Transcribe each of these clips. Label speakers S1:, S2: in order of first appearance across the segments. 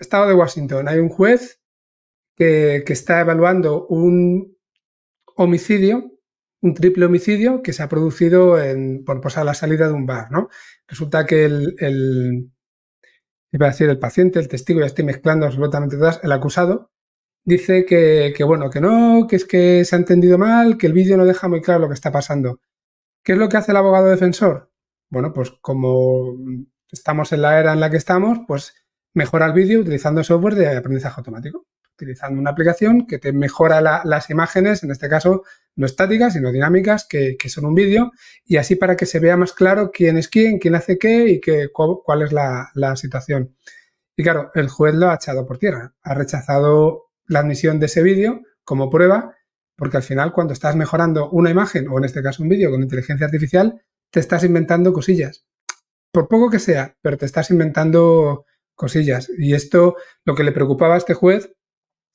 S1: estado de Washington hay un juez que, está evaluando un homicidio, un triple homicidio que se ha producido por posar pues, la salida de un bar, ¿no? Resulta que el, iba a decir el paciente, el testigo, ya estoy mezclando absolutamente todas, el acusado, dice que bueno, que no, que es que se ha entendido mal, que el vídeo no deja muy claro lo que está pasando. ¿Qué es lo que hace el abogado defensor? Bueno, pues como estamos en la era en la que estamos, pues mejora el vídeo utilizando software de aprendizaje automático, utilizando una aplicación que te mejora las imágenes, en este caso no estáticas, sino dinámicas, que, son un vídeo, y así para que se vea más claro quién es quién, quién hace qué y qué, cuál es la, la situación. Y claro, el juez lo ha echado por tierra, ha rechazado la admisión de ese vídeo como prueba, porque al final cuando estás mejorando una imagen, o en este caso un vídeo con inteligencia artificial, te estás inventando cosillas. Por poco que sea, pero te estás inventando cosillas. Y esto, lo que le preocupaba a este juez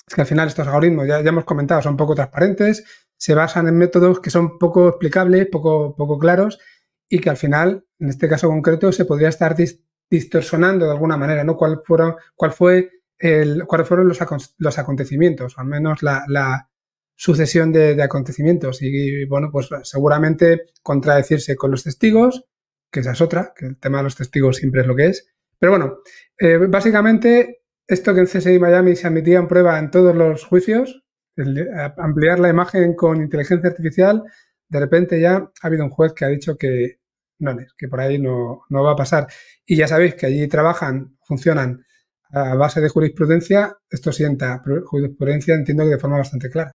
S1: es que al final estos algoritmos, ya, ya hemos comentado, son poco transparentes, se basan en métodos que son poco explicables, poco, poco claros y que al final, en este caso concreto, se podría estar distorsionando de alguna manera, ¿no? ¿Cuál fueron, cuál fue el, cuáles fueron los, acontecimientos, o al menos la, sucesión de, acontecimientos. y, bueno, pues seguramente contradecirse con los testigos, que esa es otra, que el tema de los testigos siempre es lo que es, pero bueno, eh, básicamente esto que en CSI Miami se admitía en prueba en todos los juicios, ampliar la imagen con inteligencia artificial, de repente ya ha habido un juez que ha dicho que no, que por ahí no, no va a pasar. Y ya sabéis que allí trabajan, funcionan a base de jurisprudencia, esto sienta jurisprudencia, entiendo que de forma bastante clara.